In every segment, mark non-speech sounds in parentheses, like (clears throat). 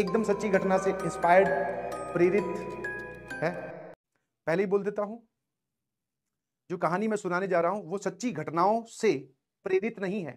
एकदम सच्ची घटना से इंस्पायर्ड प्रेरित है पहले ही बोल देता हूं जो कहानी मैं सुनाने जा रहा हूं वो सच्ची घटनाओं से प्रेरित नहीं है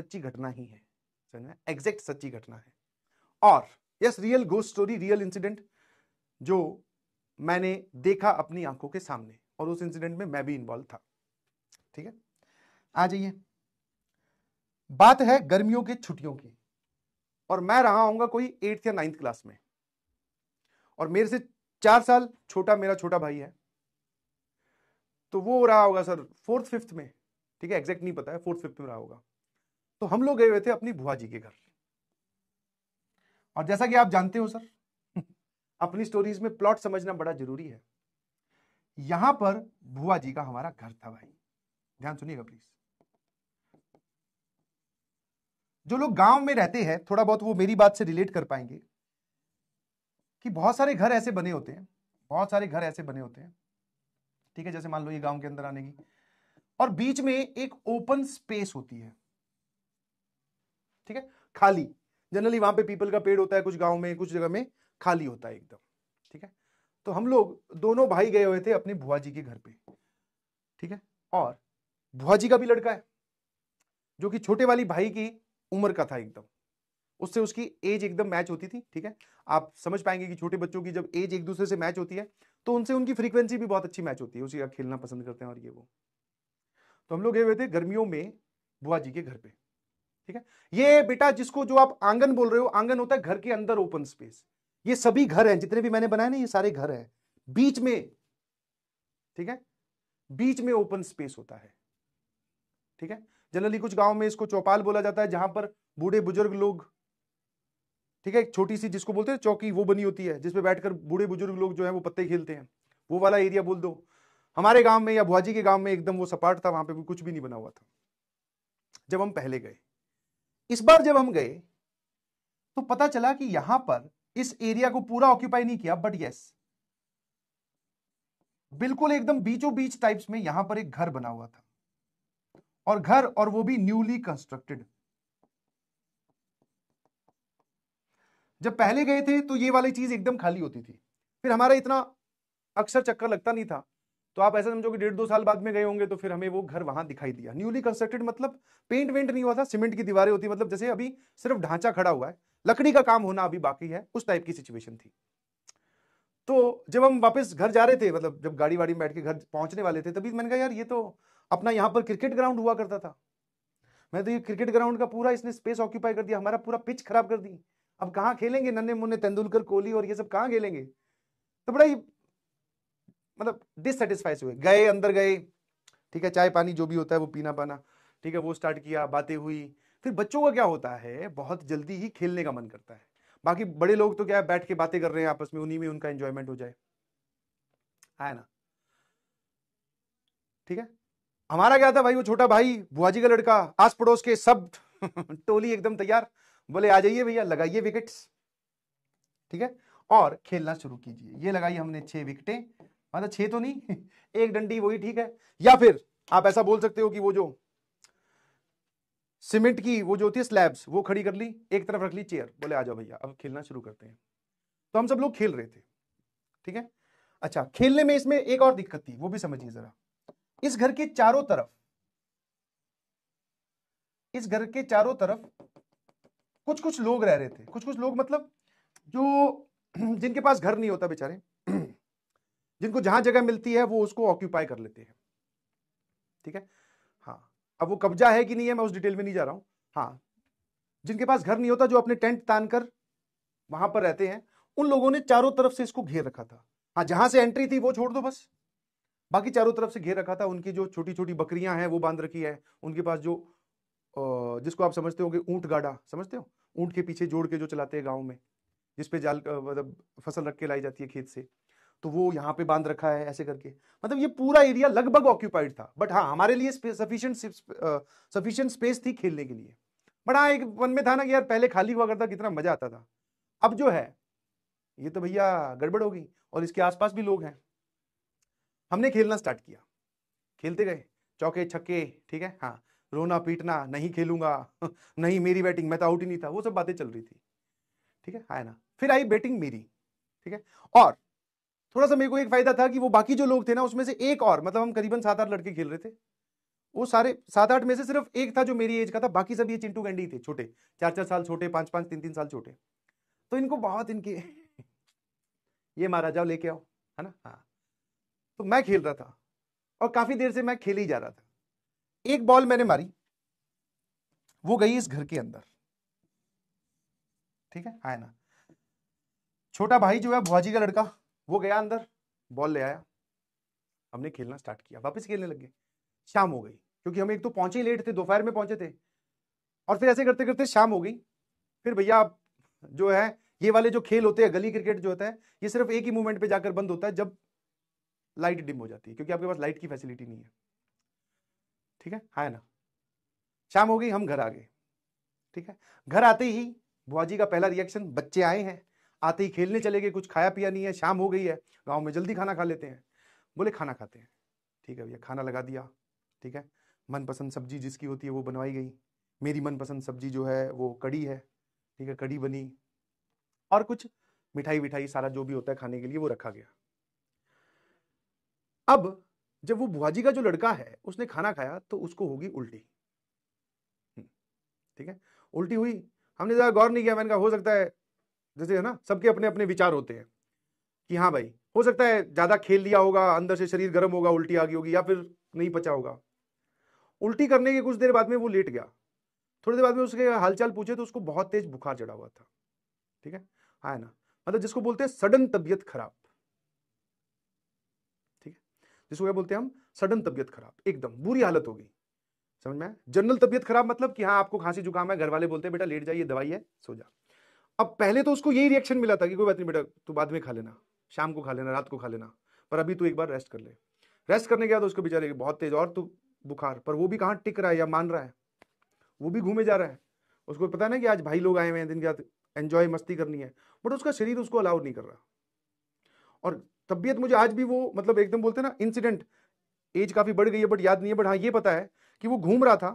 सच्ची घटना ही है एग्जैक्ट सच्ची घटना है और yes real ghost story real incident जो मैंने देखा अपनी आंखों के सामने और उस इंसिडेंट में मैं भी इन्वॉल्व था ठीक है आ जाइए बात है गर्मियों के छुट्टियों की और मैं रहा हूंगा कोई एट्थ या नाइन्थ क्लास में और मेरे से चार साल छोटा मेरा छोटा भाई है तो वो रहा होगा सर फोर्थ फिफ्थ में ठीक है एग्जैक्ट नहीं पता है फोर्थ फिफ्थ में रहा होगा तो हम लोग गए हुए थे अपनी बुआ जी के घर और जैसा कि आप जानते हो सर (laughs) अपनी स्टोरीज में प्लॉट समझना बड़ा जरूरी है यहां पर बुआ जी का हमारा घर था भाई ध्यान सुनिएगा प्लीज जो लोग गांव में रहते हैं थोड़ा बहुत वो मेरी बात से रिलेट कर पाएंगे कि बहुत सारे घर ऐसे बने होते हैं बहुत सारे घर ऐसे बने होते हैं ठीक है जैसे मान लो ये गांव के अंदर आने की और बीच में एक ओपन स्पेस होती है ठीक है खाली जनरली वहां पे पीपल का पेड़ होता है कुछ गांव में कुछ जगह में खाली होता है एकदम ठीक है तो हम लोग दोनों भाई गए हुए थे अपने भुआ जी के घर पे ठीक है और भुआ जी का भी लड़का है जो कि छोटे वाली भाई की उम्र का था एकदम उससे उसकी एज एकदम मैच होती थी ठीक है आप समझ पाएंगे कि छोटे बच्चों की जब एज एक दूसरे से मैच होती है तो उनसे उनकी फ्रीक्वेंसी भी बहुत अच्छी मैच होती है उसी का खेलना पसंद करते हैं और ये वो तो हम लोग गए हुए थे गर्मियों में बुआ जी के घर पे ठीक है ये बेटा जिसको जो आप आंगन बोल रहे हो आंगन होता है घर के अंदर ओपन स्पेस ये सभी घर हैं जितने भी मैंने बनाए ना ये सारे घर हैं बीच में ठीक है बीच में ओपन स्पेस होता है ठीक है जनरली कुछ गाँव में इसको चौपाल बोला जाता है जहां पर बूढ़े बुजुर्ग लोग ठीक है एक छोटी सी जिसको बोलते हैं चौकी वो बनी होती है जिसपे बैठकर बूढ़े बुजुर्ग लोग जो है वो पत्ते खेलते हैं वो वाला एरिया बोल दो हमारे गांव में या भुआजी के गांव में एकदम वो सपाट था वहां पे भी कुछ भी नहीं बना हुआ था जब हम पहले गए इस बार जब हम गए तो पता चला कि यहां पर इस एरिया को पूरा ऑक्यूपाई नहीं किया बट यस बिल्कुल एकदम बीचों बीच टाइप्स में यहां पर एक घर बना हुआ था और घर और वो भी न्यूली कंस्ट्रक्टेड जब पहले गए थे तो ये वाली चीज एकदम खाली होती थी फिर हमारा इतना अक्सर चक्कर लगता नहीं था तो आप ऐसा समझो कि डेढ़ दो साल बाद में गए होंगे तो फिर हमें वो घर वहां दिखाई दिया न्यूली कंस्ट्रक्टेड मतलब पेंट वेंट नहीं हुआ था सीमेंट की दीवारें होती मतलब जैसे अभी सिर्फ ढांचा खड़ा हुआ है लकड़ी का काम होना अभी बाकी है उस टाइप की सिचुएशन थी तो जब हम वापस घर जा रहे थे मतलब जब गाड़ी वाड़ी में बैठ के घर पहुंचने वाले थे तभी मैंने कहा यार ये तो अपना यहां पर क्रिकेट ग्राउंड हुआ करता था मैं तो ये क्रिकेट ग्राउंड का पूरा इसने स्पेस ऑक्यूपाई कर दिया हमारा पूरा पिच खराब कर दी अब कहा खेलेंगे नन्हे मुन्ने तेंदुलकर कोहली और ये सब कहा खेलेंगे तो बड़ा ही मतलब डिससेटिस्फाइस हुए गए अंदर गए ठीक है चाय पानी जो भी होता है वो पीना पाना ठीक है वो स्टार्ट किया बातें हुई फिर बच्चों का क्या होता है बहुत जल्दी ही खेलने का मन करता है बाकी बड़े लोग तो क्या है बैठ के बातें कर रहे हैं आपस में उन्हीं में उनका एंजॉयमेंट हो जाए है ना ठीक है हमारा क्या था भाई वो छोटा भाई बुआ जी का लड़का आस पड़ोस के सब (laughs) टोली एकदम तैयार बोले आ जाइए भैया लगाइए विकेट ठीक है और खेलना शुरू कीजिए ये लगाई हमने छह विकेटें मतलब छह तो नहीं (laughs) एक डंडी वही ठीक है या फिर आप ऐसा बोल सकते हो कि वो जो सीमेंट की वो जो होती है स्लैब्स वो खड़ी कर ली एक तरफ रख ली चेयर बोले आ जाओ भैया अब खेलना शुरू करते हैं तो हम सब लोग खेल रहे थे ठीक है अच्छा खेलने में इसमें एक और दिक्कत थी वो भी समझिए जरा इस घर के चारों तरफ इस घर के चारों तरफ कुछ कुछ लोग रह रहे थे कुछ कुछ लोग मतलब जो (clears throat) जिनके पास घर नहीं होता बेचारे (clears throat) जिनको जहां जगह मिलती है वो उसको ऑक्यूपाई कर लेते हैं ठीक है हाँ अब वो कब्जा है कि नहीं है मैं उस डिटेल में नहीं जा रहा हूं हाँ जिनके पास घर नहीं होता जो अपने टेंट तान कर वहां पर रहते हैं उन लोगों ने चारों तरफ से इसको घेर रखा था हाँ जहां से एंट्री थी वो छोड़ दो बस बाकी चारों तरफ से घेर रखा था उनकी जो छोटी छोटी बकरियां हैं वो बांध रखी है उनके पास जो जिसको आप समझते हो कि ऊंट गाड़ा समझते हो ऊंट के पीछे जोड़ के जो चलाते हैं गाँव में जिसपे जाल मतलब फसल रख के लाई जाती है खेत से तो वो यहाँ पे बांध रखा है ऐसे करके मतलब ये पूरा एरिया लगभग ऑक्यूपाइड था बट हाँ हमारे लिए सफिशियंट सफिशियंट स्पेस थी खेलने के लिए बट हाँ एक मन में था ना कि यार पहले खाली हुआ करता कितना मजा आता था अब जो है ये तो भैया गड़बड़ हो गई और इसके आसपास भी लोग हैं हमने खेलना स्टार्ट किया खेलते गए चौके छक्के ठीक है हाँ रोना पीटना नहीं खेलूंगा (laughs) नहीं मेरी बैटिंग मैं तो आउट ही नहीं था वो सब बातें चल रही थी ठीक है हाँ ना फिर आई बैटिंग मेरी ठीक है और थोड़ा सा मेरे को एक फायदा था कि वो बाकी जो लोग थे ना उसमें से एक और मतलब हम करीबन सात आठ लड़के खेल रहे थे वो सारे सात आठ में से सिर्फ एक था जो मेरी एज का था बाकी सब ये चिंटू गंडी थे छोटे चार चार साल छोटे पांच पांच तीन तीन साल छोटे तो इनको बहुत इनके (laughs) ये महाराजा लेके आओ है ना हाँ तो मैं खेल रहा था और काफी देर से मैं खेल ही जा रहा था एक बॉल मैंने मारी वो गई इस घर के अंदर ठीक है आया हाँ, ना छोटा भाई जो है भुआजी का लड़का वो गया अंदर बॉल ले आया हमने खेलना स्टार्ट किया वापस खेलने लग गए शाम हो गई क्योंकि हम एक तो पहुंचे ही लेट थे दोपहर में पहुंचे थे और फिर ऐसे करते करते शाम हो गई फिर भैया आप जो है ये वाले जो खेल होते हैं गली क्रिकेट जो होता है ये सिर्फ एक ही मूवमेंट पे जाकर बंद होता है जब लाइट डिम हो जाती है क्योंकि आपके पास लाइट की फैसिलिटी नहीं है ठीक है हाँ ना शाम हो गई हम घर आ गए ठीक है घर आते ही बुआ जी का पहला रिएक्शन बच्चे आए हैं आते ही खेलने चले गए कुछ खाया पिया नहीं है शाम हो गई है गाँव में जल्दी खाना खा लेते हैं बोले खाना खाते हैं ठीक है भैया खाना लगा दिया ठीक है मनपसंद सब्जी जिसकी होती है वो बनवाई गई मेरी मनपसंद सब्जी जो है वो कड़ी है ठीक है कड़ी बनी और कुछ मिठाई विठाई सारा जो भी होता है खाने के लिए वो रखा गया अब जब वो बुआ जी का जो लड़का है उसने खाना खाया तो उसको होगी उल्टी हम्म, ठीक है उल्टी हुई हमने ज़्यादा गौर नहीं किया मैंने कहा हो सकता है जैसे है ना सबके अपने अपने विचार होते हैं कि हाँ भाई हो सकता है ज़्यादा खेल लिया होगा अंदर से शरीर गर्म होगा उल्टी आ गई होगी या फिर नहीं पचा होगा उल्टी करने के कुछ देर बाद में वो लेट गया थोड़ी देर बाद में उसके हालचाल पूछे तो उसको बहुत तेज बुखार चढ़ा हुआ था ठीक है हाँ ना मतलब जिसको बोलते हैं सडन तबियत खराब जिसको क्या बोलते हैं हम सडन तबियत खराब एकदम बुरी हालत हो गई समझ में जनरल तबियत खराब मतलब कि हाँ आपको खांसी जुकाम है घर वाले बोलते हैं बेटा लेट जाइए दवाई है सो जा अब पहले तो उसको यही रिएक्शन मिला था कि कोई बात नहीं बेटा तू बाद में खा लेना शाम को खा लेना रात को खा लेना पर अभी तू एक बार रेस्ट कर ले रेस्ट करने के बाद उसको बेचारे बहुत तेज और तू बुखार पर वो भी कहाँ टिक रहा है या मान रहा है वो भी घूमे जा रहा है उसको पता ना कि आज भाई लोग आए हुए हैं दिन के एंजॉय मस्ती करनी है बट उसका शरीर उसको अलाउ नहीं कर रहा और तबियत मुझे आज भी वो मतलब एकदम बोलते ना इंसिडेंट एज काफ़ी बढ़ गई है बट याद नहीं है बट हाँ ये पता है कि वो घूम रहा था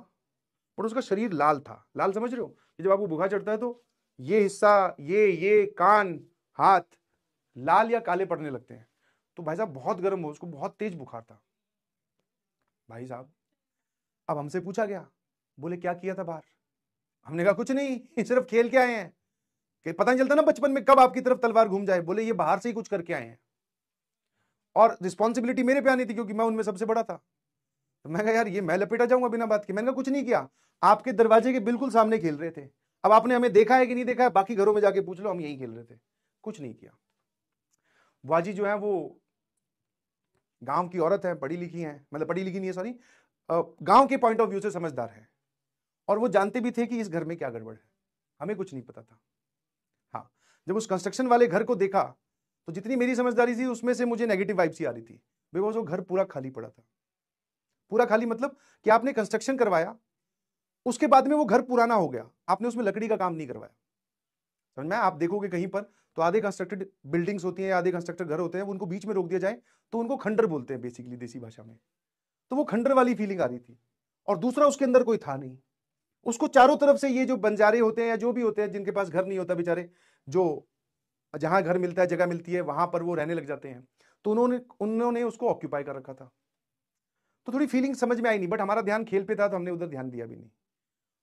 पर उसका शरीर लाल था लाल समझ रहे हो कि जब आपको बुखार चढ़ता है तो ये हिस्सा ये ये कान हाथ लाल या काले पड़ने लगते हैं तो भाई साहब बहुत गर्म हो उसको बहुत तेज बुखार था भाई साहब अब हमसे पूछा गया बोले क्या किया था बाहर हमने कहा कुछ नहीं (laughs) सिर्फ खेल के आए हैं पता नहीं चलता ना बचपन में कब आपकी तरफ तलवार घूम जाए बोले ये बाहर से ही कुछ करके आए हैं और रिस्पॉन्सिबिलिटी मेरे पे आनी थी क्योंकि मैं उनमें सबसे बड़ा था तो मैं कहा यार ये मैं लपेटा जाऊंगा बिना बात के मैंने कुछ नहीं किया आपके दरवाजे के बिल्कुल सामने खेल रहे थे अब आपने हमें देखा है कि नहीं देखा है बाकी घरों में जाके पूछ लो हम यही खेल रहे थे कुछ नहीं किया वाजी जो है वो गांव की औरत है पढ़ी लिखी है मतलब पढ़ी लिखी नहीं है सॉरी गांव के पॉइंट ऑफ व्यू से समझदार है और वो जानते भी थे कि इस घर में क्या गड़बड़ है हमें कुछ नहीं पता था हाँ जब उस कंस्ट्रक्शन वाले घर को देखा तो जितनी मेरी समझदारी थी उसमें से मुझे नेगेटिव वाइब्स ही आ रही थी बिकॉज वो घर पूरा खाली पड़ा था पूरा खाली मतलब कि आपने कंस्ट्रक्शन करवाया उसके बाद में वो घर पुराना हो गया आपने उसमें लकड़ी का काम नहीं करवाया समझ तो में आप देखोगे कहीं पर तो आधे कंस्ट्रक्टेड बिल्डिंग्स होती हैं आधे कंस्ट्रक्टेड घर होते हैं उनको बीच में रोक दिया जाए तो उनको खंडर बोलते हैं बेसिकली देसी भाषा में तो वो खंडर वाली फीलिंग आ रही थी और दूसरा उसके अंदर कोई था नहीं उसको चारों तरफ से ये जो बंजारे होते हैं या जो भी होते हैं जिनके पास घर नहीं होता बेचारे जो जहाँ घर मिलता है जगह मिलती है वहाँ पर वो रहने लग जाते हैं तो उन्होंने उन्होंने उसको ऑक्यूपाई कर रखा था तो थोड़ी फीलिंग समझ में आई नहीं बट हमारा ध्यान खेल पे था तो हमने उधर ध्यान दिया भी नहीं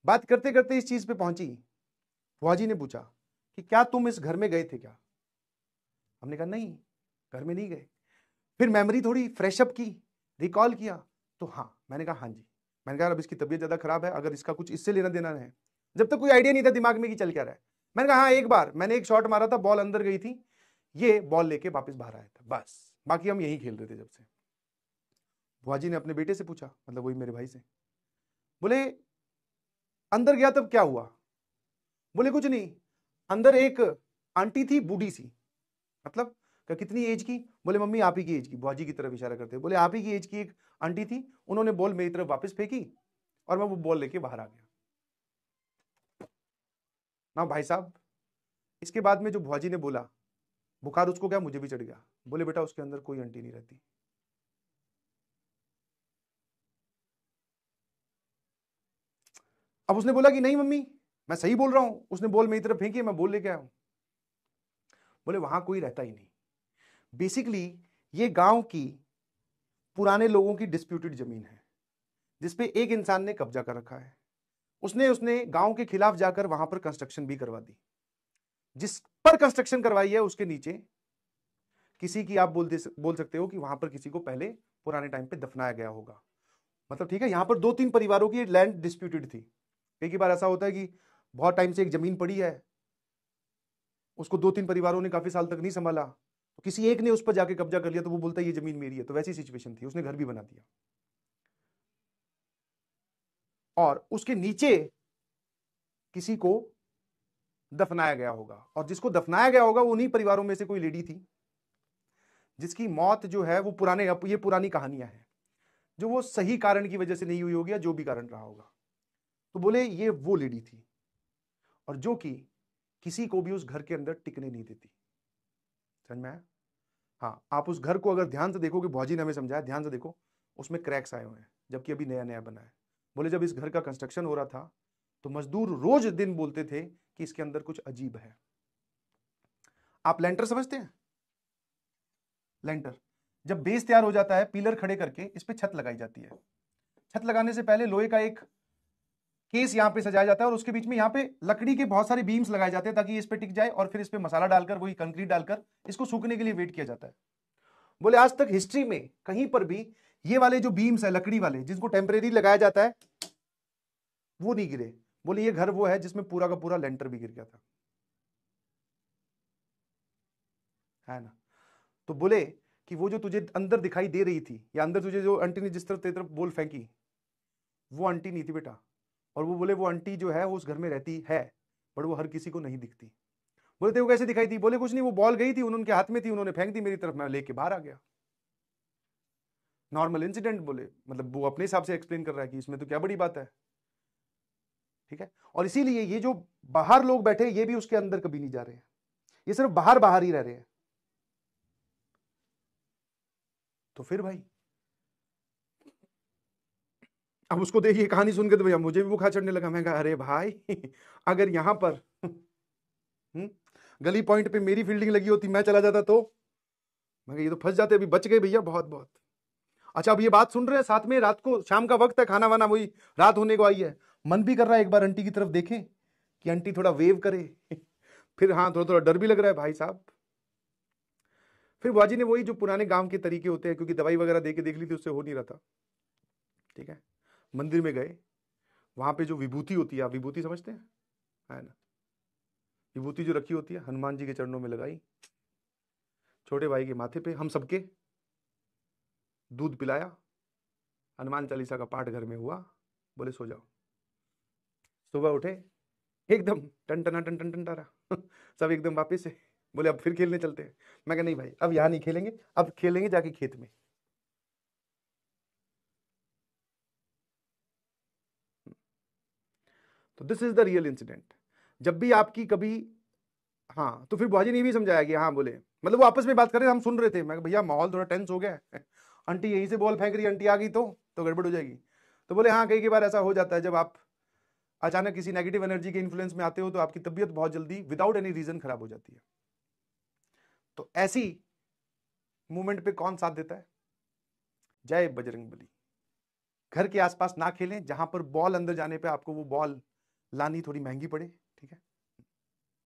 बात करते करते इस चीज़ पे पहुंची भुआ ने पूछा कि क्या तुम इस घर में गए थे क्या हमने कहा नहीं घर में नहीं गए फिर मेमोरी थोड़ी फ्रेशअप की रिकॉल किया तो हाँ मैंने कहा हाँ जी मैंने कहा अब इसकी तबीयत ज़्यादा खराब है अगर इसका कुछ इससे लेना देना है जब तक कोई आइडिया नहीं था दिमाग में कि चल क्या रहा है मैंने कहा हाँ एक बार मैंने एक शॉट मारा था बॉल अंदर गई थी ये बॉल लेके वापस बाहर आया था बस बाकी हम यही खेल रहे थे जब से भुआजी ने अपने बेटे से पूछा मतलब वही मेरे भाई से बोले अंदर गया तब क्या हुआ बोले कुछ नहीं अंदर एक आंटी थी बूढ़ी सी मतलब क्या कितनी एज की बोले मम्मी आप ही की एज की भुआजी की तरफ इशारा करते बोले आप ही की एज की एक आंटी थी उन्होंने बॉल मेरी तरफ वापस फेंकी और मैं वो बॉल लेके बाहर आ गया ना भाई साहब इसके बाद में जो भुआजी ने बोला बुखार उसको क्या मुझे भी चढ़ गया बोले बेटा उसके अंदर कोई अंटी नहीं रहती अब उसने बोला कि नहीं मम्मी मैं सही बोल रहा हूं उसने बोल मेरी तरफ फेंकी मैं बोल लेके आया हूं बोले वहां कोई रहता ही नहीं बेसिकली ये गांव की पुराने लोगों की डिस्प्यूटेड जमीन है जिसपे एक इंसान ने कब्जा कर रखा है उसने उसने गांव के खिलाफ जाकर वहां पर कंस्ट्रक्शन भी करवा दी जिस पर कंस्ट्रक्शन करवाई है उसके नीचे किसी की आप बोल दे बोल सकते हो कि वहां पर किसी को पहले पुराने टाइम पे दफनाया गया होगा मतलब ठीक है यहाँ पर दो तीन परिवारों की लैंड डिस्प्यूटेड थी कई बार ऐसा होता है कि बहुत टाइम से एक जमीन पड़ी है उसको दो तीन परिवारों ने काफी साल तक नहीं संभाला तो किसी एक ने उस पर जाके कब्जा कर लिया तो वो बोलता है ये जमीन मेरी है तो वैसी सिचुएशन थी उसने घर भी बना दिया और उसके नीचे किसी को दफनाया गया होगा और जिसको दफनाया गया होगा वो उन्हीं परिवारों में से कोई लेडी थी जिसकी मौत जो है वो पुराने ये पुरानी कहानियां हैं जो वो सही कारण की वजह से नहीं हुई होगी जो भी कारण रहा होगा तो बोले ये वो लेडी थी और जो कि किसी को भी उस घर के अंदर टिकने नहीं देती समझ में आया हाँ आप उस घर को अगर ध्यान से देखोगे भौजी ने हमें समझाया ध्यान से देखो उसमें क्रैक्स आए हुए हैं जबकि अभी नया नया बना है बोले जब इस घर का कंस्ट्रक्शन हो रहा था तो मजदूर रोज दिन बोलते थे कि इसके अंदर कुछ अजीब है आप लेंटर समझते हैं लेंटर जब बेस तैयार हो जाता है पिलर खड़े करके इस पर छत लगाई जाती है छत लगाने से पहले लोहे का एक केस यहां पे सजाया जाता है और उसके बीच में यहां पे लकड़ी के बहुत सारे बीम्स लगाए जाते हैं ताकि इस पे टिक जाए और फिर इस पे मसाला डालकर वही कंक्रीट डालकर इसको सूखने के लिए वेट किया जाता है बोले आज तक हिस्ट्री में कहीं पर भी ये वाले जो बीम्स है लकड़ी वाले जिसको टेम्परेरी लगाया जाता है वो नहीं गिरे बोले ये घर वो है जिसमें पूरा का पूरा लेंटर भी गिर गया था है ना तो बोले कि वो जो तुझे अंदर दिखाई दे रही थी या अंदर तुझे जो आंटी ने जिस तरफ तेरी तरफ बोल फेंकी वो आंटी नहीं थी बेटा और वो बोले वो आंटी जो है वो उस घर में रहती है बट वो हर किसी को नहीं दिखती बोले थे वो कैसे दिखाई थी बोले कुछ नहीं वो बॉल गई थी उन्होंने हाथ में थी उन्होंने फेंक दी मेरी तरफ मैं लेके बाहर आ गया नॉर्मल इंसिडेंट बोले मतलब वो अपने हिसाब से एक्सप्लेन कर रहा है कि इसमें तो क्या बड़ी बात है ठीक है और इसीलिए ये जो बाहर लोग बैठे ये भी उसके अंदर कभी नहीं जा रहे हैं ये सिर्फ बाहर बाहर ही रह रहे हैं तो फिर भाई अब उसको देखिए कहानी सुनकर तो भैया मुझे भी बुखार चढ़ने लगा मैं कहा अरे भाई (laughs) अगर यहां पर हुँ? हम्म, गली पॉइंट पे मेरी फील्डिंग लगी होती मैं चला जाता तो मैं ये तो फंस जाते अभी बच गए भैया बहुत बहुत अच्छा अब ये बात सुन रहे हैं साथ में रात को शाम का वक्त है खाना वाना वही रात होने को आई है मन भी कर रहा है एक बार आंटी की तरफ देखें कि आंटी थोड़ा वेव करे (laughs) फिर हाँ थोड़ा थोड़ा डर भी लग रहा है भाई साहब फिर बुआ ने वही जो पुराने गांव के तरीके होते हैं क्योंकि दवाई वगैरह दे के देख ली थी उससे हो नहीं रहा था ठीक है मंदिर में गए वहाँ पे जो विभूति होती है आप विभूति समझते हैं है ना विभूति जो रखी होती है हनुमान जी के चरणों में लगाई छोटे भाई के माथे पे हम सबके दूध पिलाया हनुमान चालीसा का पाठ घर में हुआ बोले सो जाओ सुबह उठे एकदम टन टना टन टन टन टारा (laughs) सब एकदम वापिस से बोले अब फिर खेलने चलते हैं मैं कहा नहीं भाई अब यहाँ नहीं खेलेंगे अब खेलेंगे जाके खेत में तो this is the real incident जब भी आपकी कभी हाँ तो फिर बुआ ने भी समझाया कि हाँ बोले मतलब वो आपस में बात कर रहे थे हम सुन रहे थे मैं भैया माहौल थोड़ा टेंस हो गया है आंटी यहीं से बॉल फेंक रही आंटी आ गई तो तो गड़बड़ हो जाएगी तो बोले हाँ कई कई बार ऐसा हो जाता है जब आप अचानक किसी नेगेटिव एनर्जी के इन्फ्लुएंस में आते हो तो आपकी तबियत बहुत जल्दी विदाउट एनी रीजन खराब हो जाती है तो ऐसी मूवमेंट पे कौन साथ देता है जय बजरंग बली घर के आसपास ना खेलें जहां पर बॉल अंदर जाने पर आपको वो बॉल लानी थोड़ी महंगी पड़े